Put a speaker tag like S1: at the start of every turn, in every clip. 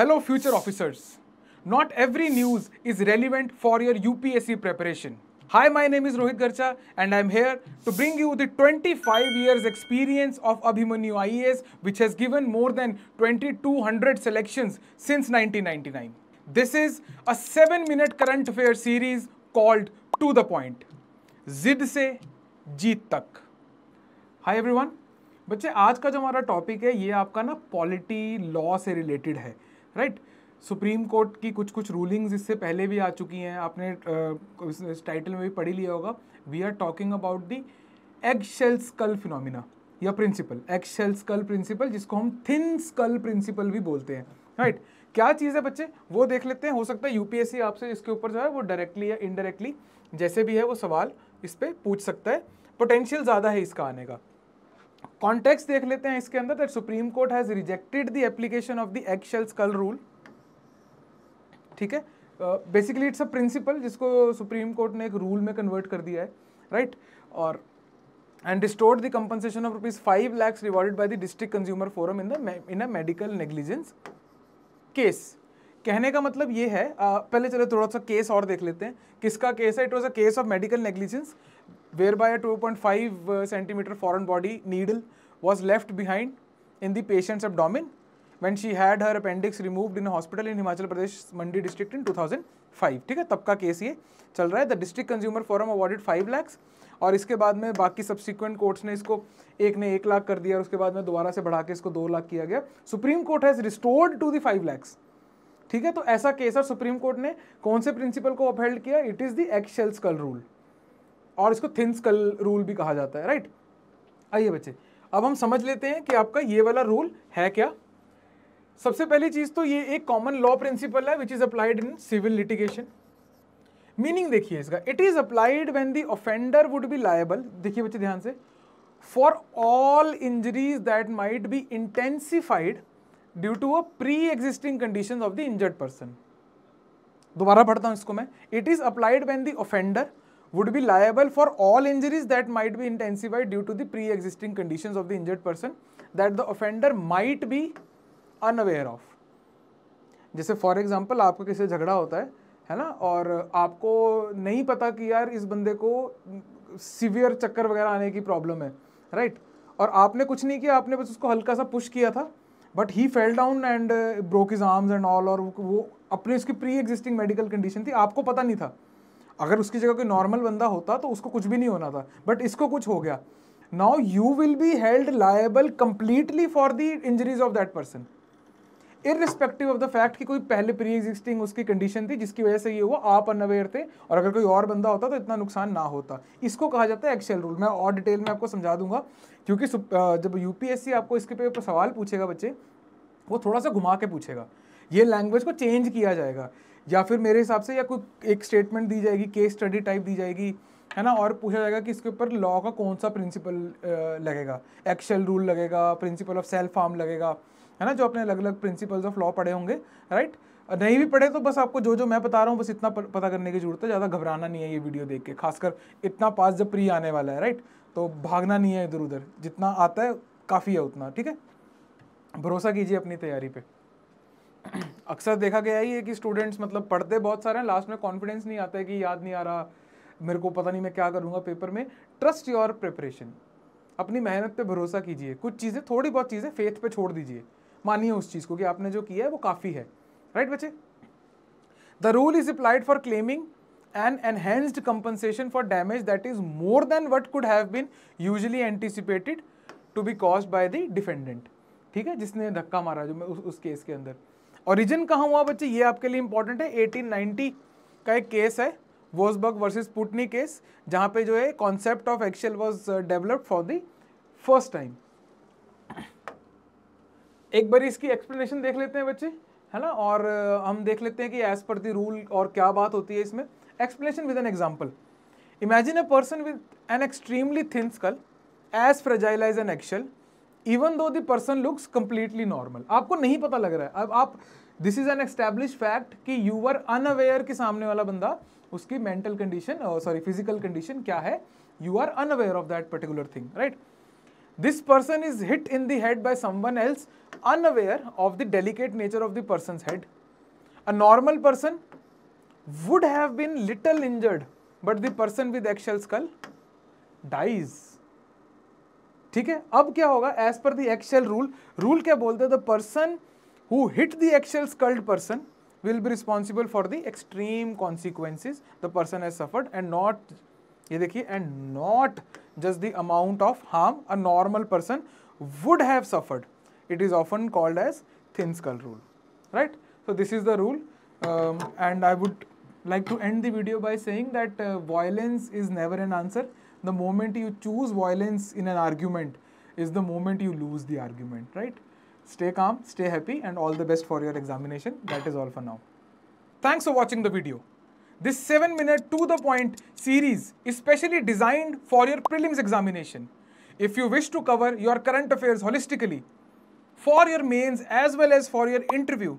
S1: Hello future officers not every news is relevant for your U P S C preparation hi my name is Rohit Garcha and I am here to bring you the twenty five years experience of Abhimanyu I S which has given more than twenty two hundred selection since nineteen ninety nine this is a seven minute current affair series called to the point जिद से जीत तक high every one बच्चे आज का जो हमारा topic है ये आपका ना पॉलिटी लॉ से रिलेटेड है राइट सुप्रीम कोर्ट की कुछ कुछ रूलिंग्स इससे पहले भी आ चुकी हैं आपने इस टाइटल में भी पढ़ी लिया होगा we are talking about the egg shell skull phenomena या principle egg shell skull principle जिसको हम थिन स्कल प्रिंसिपल भी बोलते हैं राइट right? क्या चीज़ है बच्चे वो देख लेते हैं हो सकता है यूपीएससी आपसे इसके ऊपर जो है वो डायरेक्टली या इनडायरेक्टली जैसे भी है वो सवाल इस पर पूछ सकता है पोटेंशियल ज़्यादा है इसका आने का कॉन्टेक्स्ट देख लेते हैं इसके अंदर that Supreme Court has rejected the application of the eggshell skull rule ठीक है बेसिकली इट्स अ प्रिंसिपल जिसको सुप्रीम कोर्ट ने एक रूल में कन्वर्ट कर दिया है राइट right? और and restored the compensation of rupees five lakhs rewarded by the district consumer forum in the in a medical negligence case कहने का मतलब ये है आ, पहले चलो थोड़ा सा केस और देख लेते हैं किसका केस है it was a case of medical negligence whereby a 2.5 uh, centimeter foreign body needle was left behind in the patient's abdomen when she had her appendix removed in a hospital in Himachal Pradesh Mandi district in 2005 ठीक है तब का case ये चल रहा है the district consumer forum awarded five lakhs और इसके बाद में बाकी सब्सिक्वेंट कोर्ट्स ने इसको एक ने एक लाख कर दिया और उसके बाद में दोबारा से बढ़ा के इसको दो लाख किया गया Supreme Court has restored to the five lakhs ठीक है तो ऐसा केस है सुप्रीम कोर्ट ने कौन से प्रिंसिपल को अपहेल्ड किया it is the eggshell skull rule और इसको थिन स्कल रूल भी कहा जाता है राइट आइए बच्चे अब हम समझ लेते हैं कि आपका ये वाला रूल है क्या सबसे पहली चीज़ तो ये एक कॉमन लॉ प्रिंसिपल है which is applied in civil litigation meaning देखिए इसका it is applied when the offender would be liable देखिए बच्चे ध्यान से for all injuries that might be intensified due to a pre existing condition of the injured person दोबारा पढ़ता हूं इसको मैं it is applied when the offender would be liable for all injuries that might be intensified due to the pre-existing conditions of the injured person that the offender might be unaware of जैसे for example आपका किसी झगड़ा होता है है ना और आपको नहीं पता कि यार इस बंदे को सीवियर चक्कर वगैरह आने की प्रॉब्लम है राइट right? और आपने कुछ नहीं किया आपने बस उसको हल्का सा पुश किया था but he fell down and broke his arms and all और वो अपनी उसकी प्री एग्जिस्टिंग मेडिकल कंडीशन थी आपको पता नहीं था अगर उसकी जगह कोई नॉर्मल बंदा होता तो उसको कुछ भी नहीं होना था बट इसको कुछ हो गया now you will be held liable completely for the injuries of that person irrespective of the fact कि कोई पहले प्री एग्जिस्टिंग उसकी कंडीशन थी जिसकी वजह से ये हुआ आप अनअवेयर थे और अगर कोई और बंदा होता तो इतना नुकसान ना होता इसको कहा जाता है एक्सेल रूल मैं और डिटेल में आपको समझा दूंगा क्योंकि जब यूपीएससी आपको इसके पे सवाल पूछेगा बच्चे वो थोड़ा सा घुमा के पूछेगा ये लैंग्वेज को चेंज किया जाएगा या फिर मेरे हिसाब से या कोई एक स्टेटमेंट दी जाएगी केस स्टडी टाइप दी जाएगी है ना और पूछा जाएगा कि इसके ऊपर लॉ का कौन सा प्रिंसिपल लगेगा एक्शल रूल लगेगा प्रिंसिपल ऑफ सेल्फ हार्म लगेगा है ना जो अपने अलग अलग प्रिंसिपल्स ऑफ लॉ पढ़े होंगे राइट नहीं भी पढ़े तो बस आपको जो जो मैं बता रहा हूँ बस इतना पता करने की जरूरत है ज़्यादा घबराना नहीं है ये वीडियो देख के खासकर इतना पास जब प्री आने वाला है राइट तो भागना नहीं है इधर उधर जितना आता है काफ़ी है उतना ठीक है भरोसा कीजिए अपनी तैयारी पर अक्सर देखा गया ही है कि स्टूडेंट्स मतलब पढ़ते बहुत सारे हैं लास्ट में कॉन्फिडेंस नहीं आता है कि याद नहीं आ रहा मेरे को पता नहीं मैं क्या करूँगा पेपर में ट्रस्ट योर प्रिपरेशन अपनी मेहनत पे भरोसा कीजिए कुछ चीज़ें थोड़ी बहुत चीज़ें फेथ पे छोड़ दीजिए मानिए उस चीज़ को कि आपने जो किया है वो काफ़ी है राइट बच्चे the rule is applied for claiming an enhanced compensation for damage that is more than what could have been usually anticipated to be cause by the defendant ठीक है जिसने धक्का मारा जो उस, उस केस के अंदर ओरिजिन कहाँ हुआ बच्चे ये आपके लिए इंपॉर्टेंट है 1890 का एक केस है वोसबर्ग वर्सेस पुटनी केस जहाँ पे जो है concept of eggshell was developed for the first time एक बार इसकी एक्सप्लेनेशन देख लेते हैं बच्चे है ना और uh, हम देख लेते हैं कि एज पर दी रूल और क्या बात होती है इसमें explanation with an example imagine a person with an extremely thin skull as fragile as an eggshell even though the person looks completely normal आपको नहीं पता लग रहा है अब आप this is an establish fact कि यू आर अनअवेयर के सामने वाला बंदा उसकी mental condition sorry physical condition क्या है you are unaware of that particular thing right this person is hit in the head by someone else unaware of the delicate nature of the person head a normal person would have been little injured but the person with axial skull ठीक है अब क्या होगा as per दी Excel rule rule क्या बोलते हैं the person who hit the eggshell skulled person will be responsible for the extreme consequences the person has suffered and not ये देखिए and not just the amount of harm a normal person would have suffered it is often called as thin skull rule right so this is the rule and I would like to end the video by saying that violence is never an answer the moment you choose violence in an argument is the moment you lose the argument, right? Stay calm, stay happy and all the best for your examination. That is all for now. Thanks for watching the video. This 7 minute to the point series is specially designed for your prelims examination. If you wish to cover your current affairs holistically, for your mains as well as for your interview,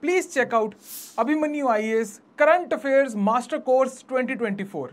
S1: please check out Abhimanyu IAS Current Affairs Master Course 2024.